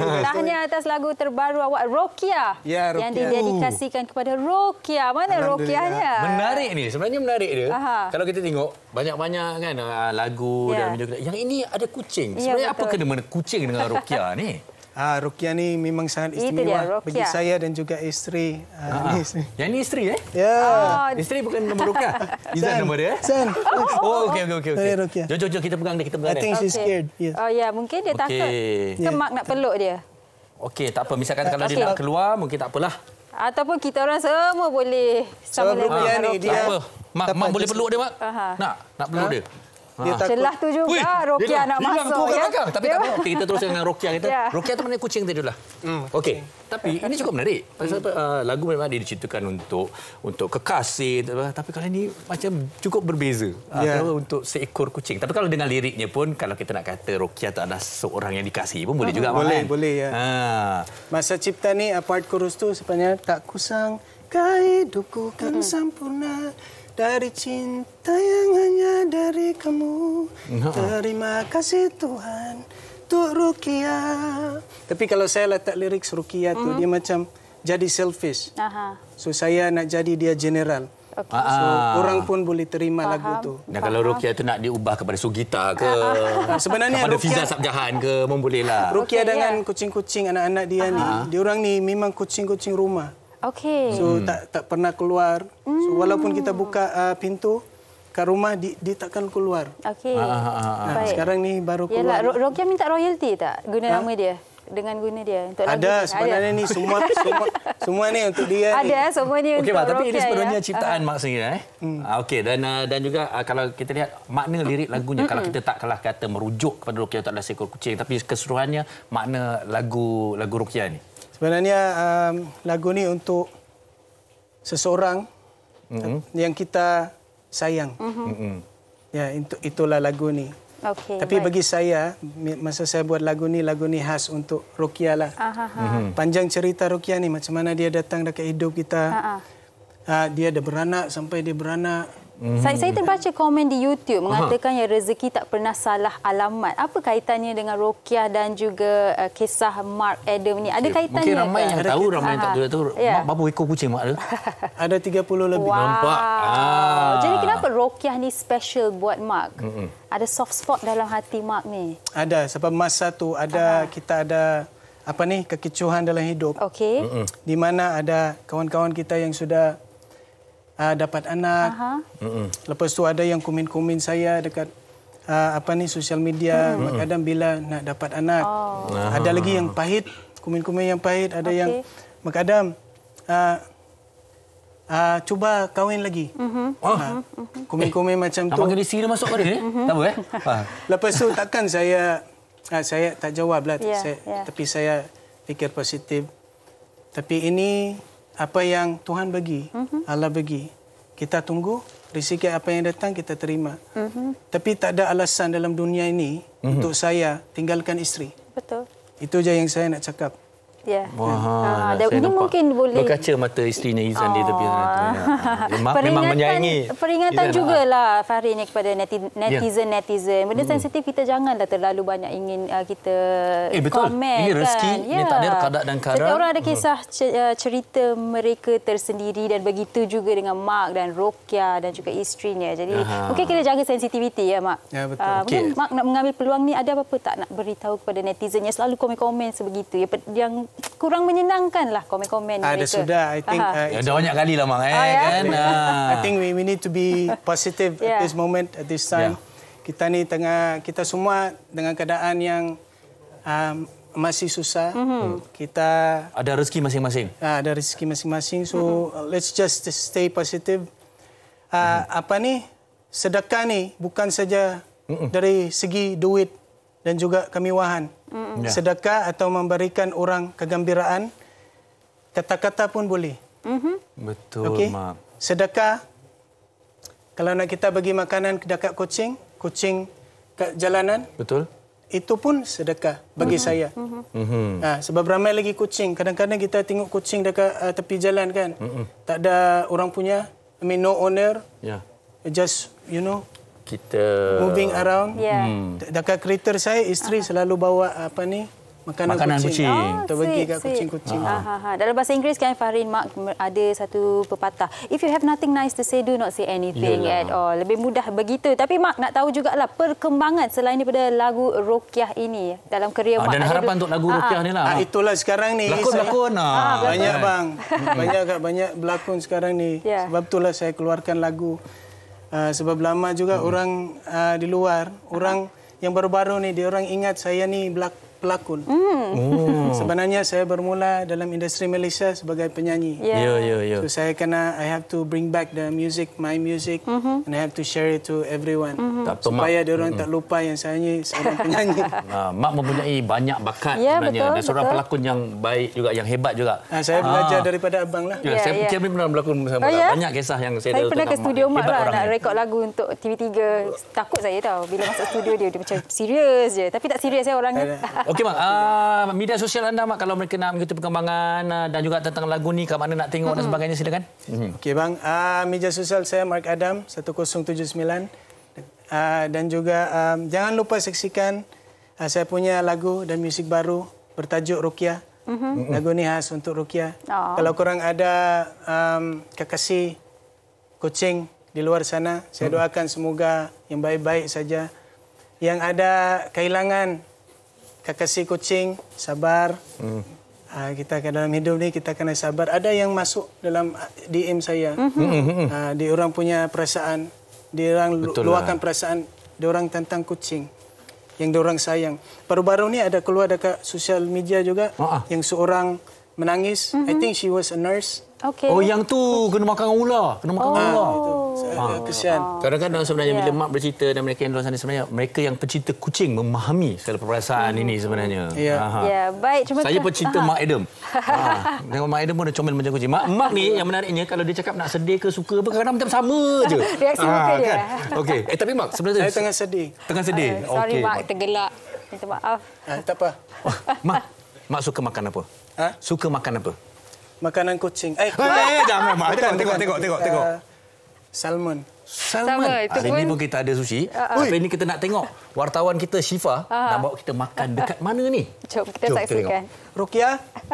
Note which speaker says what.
Speaker 1: Tak hanya atas lagu terbaru awak Rokia, ya, Rokia. yang didedikasikan kepada Rokia. Mana Rokianya? Menarik ni, sebenarnya menarik dia. Aha.
Speaker 2: Kalau kita tengok banyak-banyak kan ah, lagu ya. dan video yang ini ada kucing. Ya, sebenarnya ya, apa kena mana kucing dengan Rokia ni? Ah, Rukia ni memang sangat istimewa bagi saya
Speaker 3: dan juga isteri.
Speaker 2: Uh, ah, ah, ah. yang ni isteri eh? Ya. Yeah. Oh. Isteri bukan nombor Rukia. Izan nombor dia eh? Sen. Oh, oh okey, okey, okey. Saya Rukia. Jom, jom, Kita pegang dia, kita pegang dia. I think she's okay.
Speaker 1: scared. Yeah. Oh, ya. Yeah. Mungkin dia okay. takut. Kemak yeah. nak peluk dia.
Speaker 2: Okey, tak apa. Misalkan kalau okay. dia nak keluar, mungkin tak apalah.
Speaker 1: Ataupun kita orang semua boleh. Sama so, Rukia ni dia... Apa? Mak, mak boleh peluk dia, Mak? Uh-huh. Nak?
Speaker 2: Nak peluk huh? Ha? dia? Dia ah. takut. Celah tu juga Wih, ah, Rokia nak masuk. Bilang tu ke ya? belakang. Tapi tak ya. apa. Kita terus dengan Rokia kita. Yeah. Rokia tu mana kucing tu lah. Hmm, Okey. Tapi ini cukup menarik. Pasal hmm. uh, lagu memang dia diciptakan untuk untuk kekasih. Tapi kali ini macam cukup berbeza. Yeah. Uh, ya. untuk seekor kucing. Tapi kalau dengan liriknya pun, kalau kita nak kata Rokia tu adalah seorang yang dikasih pun boleh juga. Boleh, kan?
Speaker 3: boleh. Ya. Uh. Masa cipta ni, apart chorus tu sebenarnya tak kusang. Kaidukku kan hmm. sempurna. Dari cinta yang hanya dari Nah. Ha. Terima kasih Tuhan untuk Rukia. Tapi kalau saya letak lirik Rukia tu mm. dia macam jadi selfish. Aha. So saya nak jadi dia general. Okay. Ah. So, orang pun boleh terima Faham. lagu tu. Dan Faham. kalau Rukia
Speaker 2: tu nak diubah kepada Sugita ke? Ah. Sebenarnya kepada Rukia, Fiza Sabjahan ke? Membolehlah.
Speaker 3: lah. Rukia okay, ya. dengan yeah. kucing-kucing anak-anak dia Aha. ni, ah. dia orang ni memang kucing-kucing rumah.
Speaker 1: Okay. So hmm. tak
Speaker 3: tak pernah keluar. So hmm. walaupun kita buka uh, pintu, kat rumah di,
Speaker 1: dia takkan keluar. Okey. Nah, ah, ah, ah. sekarang
Speaker 3: ni baru keluar. Yalah,
Speaker 1: Rokia minta royalty tak guna ha? nama dia? dengan guna dia untuk ada lagu sebenarnya ada. ni semua semua
Speaker 2: semua ni untuk dia ada ni. semua ni okay, untuk tapi ini sebenarnya ya? ciptaan uh. mak sendiri eh hmm. okey dan uh, dan juga uh, kalau kita lihat makna lirik lagunya kalau kita tak kalah kata merujuk kepada Rokia tak ada seekor kucing tapi keseluruhannya makna lagu lagu Rokia ni
Speaker 3: sebenarnya um, lagu ni untuk seseorang mm-hmm. yang kita sayang. Mm-hmm. Ya, itu itulah lagu ni.
Speaker 1: Okay, Tapi baik. bagi
Speaker 3: saya masa saya buat lagu ni lagu ni khas untuk Rukia lah. Ah, ah, ah. Mm-hmm. Panjang cerita Rukia ni macam mana dia datang dekat hidup kita. Uh, dia ada beranak sampai dia beranak Mm-hmm. Saya, saya terbaca
Speaker 1: komen di YouTube mengatakan yang rezeki tak pernah salah alamat. Apa kaitannya dengan Rokiah dan juga uh, kisah Mark Adam ni? Ada kaitannya? Mungkin ramai kan? yang ada tahu, kita. ramai yang tak tahu. Yeah. Mak
Speaker 2: berapa ekor kucing Mak ada? ada 30 lebih. Wow. Nampak. Ah. Jadi kenapa
Speaker 1: Rokiah ni special buat Mark? Mm-hmm. Ada soft spot dalam hati Mark ni?
Speaker 3: Ada. Sebab masa tu ada Aha. kita ada apa ni kekicuhan dalam hidup. Okey. Di mana ada kawan-kawan kita yang sudah uh, dapat anak. Aha. Lepas tu ada yang komen-komen saya dekat uh, apa ni social media hmm. kadang bila nak dapat anak. Oh. Ada lagi yang pahit, komen-komen yang pahit, ada okay. yang kadang uh, ah, Uh, cuba kawin lagi. Mm-hmm. Ha, komen-komen eh, macam tu. Tak panggil masuk tadi. Tak boleh. Mm-hmm. Eh? Lepas tu takkan saya... Uh, saya tak jawablah. lah. Yeah, yeah. Tapi saya fikir positif. Tapi ini apa yang Tuhan bagi, mm-hmm. Allah bagi. Kita tunggu rezeki apa yang datang kita terima. Mm-hmm. Tapi tak ada alasan dalam dunia ini mm-hmm. untuk saya tinggalkan isteri. Betul. Itu je yang saya nak cakap.
Speaker 1: Yeah. Wah. Ha, ini mungkin boleh. Berkaca
Speaker 2: mata isterinya Izan oh. di tepi sana. Ya.
Speaker 1: Memang menyayangi. Peringatan Izan jugalah ha. Fahri ni kepada netizen-netizen. Ya. Yeah. Benda hmm. sensitif kita janganlah terlalu banyak ingin uh, kita eh, betul. komen. Ini kan. rezeki, kan? yeah. ini ya. takdir, kadak dan kadar. Setiap orang ada kisah uh, cerita mereka tersendiri dan begitu juga dengan Mak dan Rokia dan juga isterinya. Jadi Aha. mungkin kita jaga sensitiviti ya Mak. Ya yeah, betul. Ah, uh, okay. Mak nak mengambil peluang ni ada apa-apa tak nak beritahu kepada netizen yang selalu komen-komen sebegitu. Ya, yang kurang menyenangkan lah komen-komen ni. Ah, ada sudah, I think. Uh,
Speaker 2: ya, dah banyak kali lah mak, eh, oh, yeah? kan? Ah. I think
Speaker 3: we, we need to be positive yeah. at this moment, at this time. Yeah. Kita ni tengah, kita semua dengan keadaan yang um, masih susah. Mm-hmm. Hmm. Kita
Speaker 2: ada rezeki masing-masing.
Speaker 3: Uh, ada rezeki masing-masing. So mm-hmm. let's just stay positive. Uh, mm-hmm. Apa ni? Sedekah ni bukan saja Mm-mm. dari segi duit dan juga kemewahan. mm Yeah. Sedekah atau memberikan orang kegembiraan, kata-kata pun boleh.
Speaker 2: Mm-hmm. Betul, okay? Mak.
Speaker 3: Sedekah, kalau nak kita bagi makanan dekat kucing, kucing ke jalanan, Betul. itu pun sedekah bagi mm-hmm. saya. Mm-hmm. mm-hmm. Ha, sebab ramai lagi kucing. Kadang-kadang kita tengok kucing dekat uh, tepi jalan kan, mm-hmm. tak ada orang punya, I mean no owner, yeah. just you know,
Speaker 2: kita moving
Speaker 3: around. Yeah. Hmm. Dekat kereta saya isteri uh selalu bawa apa ni? Makanan, makanan kucing. kucing. Oh, ah, Terbagi kat kucing-kucing. Ah. Ha. Ha,
Speaker 1: ha, Dalam bahasa Inggeris kan Farin Mak ada satu pepatah. If you have nothing nice to say, do not say anything Yelah. at all. Lebih mudah begitu. Tapi Mak nak tahu jugalah perkembangan selain daripada lagu Rokiah ini dalam kerjaya ha, Mak. Dan harapan untuk lagu Rokiah ha, ni lah. Ha,
Speaker 3: itulah sekarang ni. Lakon-lakon. Ha. banyak bang. Hmm. banyak banyak berlakon sekarang ni. Yeah. Sebab itulah saya keluarkan lagu. Ah, sebab lama juga hmm. orang uh, di luar, orang yang baru-baru ni dia orang ingat saya ni belak pelakon. Mm. Oh. Sebenarnya saya bermula dalam industri Malaysia sebagai penyanyi. Yeah. yeah, yeah, yeah. So saya kena I have to bring back the music, my music mm-hmm. and I have to share it to everyone. Mm-hmm. Supaya dia orang mm-hmm. tak lupa yang saya ni seorang penyanyi.
Speaker 2: Nah, mak mempunyai banyak bakat yeah, sebenarnya. Betul, Dan seorang pelakon yang baik juga yang hebat juga. Nah, saya ah. belajar daripada abang lah. Yeah, yeah, saya yeah. Ya. pernah berlakon bersama oh, yeah? Ya? banyak kisah yang saya, saya pernah ke studio mak lah nak rekod
Speaker 1: lagu untuk TV3. Takut saya tau bila masuk studio dia dia macam serius je. Tapi tak serius saya orangnya. Okey bang.
Speaker 2: uh, ah, media sosial anda mak kalau mereka nak mengikuti perkembangan uh, dan juga tentang lagu ni ke mana nak tengok hmm dan sebagainya silakan.
Speaker 3: Mm-hmm. Okey bang, uh, media sosial saya Mark Adam 1079 uh, dan juga um, jangan lupa saksikan uh, saya punya lagu dan muzik baru bertajuk Rukia.
Speaker 1: Mm-hmm. Lagu
Speaker 3: ni khas untuk Rukia. Oh. Kalau kurang ada um, kekasih kucing di luar sana, saya doakan semoga yang baik-baik saja. Yang ada kehilangan kasih kucing sabar. Hmm. Uh, kita ke dalam hidup ni kita kena sabar. Ada yang masuk dalam ah, DM saya. Mm-hmm. Uh, dia orang punya perasaan, di orang Betul lah. luahkan lah. perasaan di orang tentang kucing yang dia orang sayang. Baru-baru ni ada keluar dekat social media juga uh-huh. yang seorang menangis. Mm-hmm. I think she was a nurse. Okay. Oh yang
Speaker 2: tu kena makan ular, kena makan oh. ular. Uh, Ha. Kesian. Ah. Kadang-kadang sebenarnya yeah. bila mak bercerita dan mereka yang di sana sebenarnya mereka yang pencinta kucing memahami segala perasaan mm. ini sebenarnya. Ya. Yeah. Ya, yeah.
Speaker 1: baik. Cuma Saya pencinta Mak Adam. ha. Ah,
Speaker 2: Dengan Mak Adam pun ada comel macam kucing. Mak, mak ni yang menariknya kalau dia cakap nak sedih ke suka apa kadang macam sama je. Reaksi ah, muka dia. Kan? Okey. Eh tapi Mak sebenarnya Saya tengah sedih. Tengah sedih. Uh, sorry okay. Mak
Speaker 1: tergelak. Minta maaf. Ha, tak apa. Oh,
Speaker 2: mak, Mak suka makan apa? Ha? Suka makan apa?
Speaker 3: Makanan kucing.
Speaker 2: Eh, eh, eh, eh jangan, Mak. Tengok, tengok, tengok, tengok. tengok. Uh, Salmon. Salmon. Sama, Hari pun... ini pun kita ada sushi. Uh-huh. Hari ini kita nak tengok wartawan kita Syifa uh-huh. Ah, ah. nak bawa kita makan dekat mana ni?
Speaker 1: Jom kita Jom saksikan. Kita Rukia.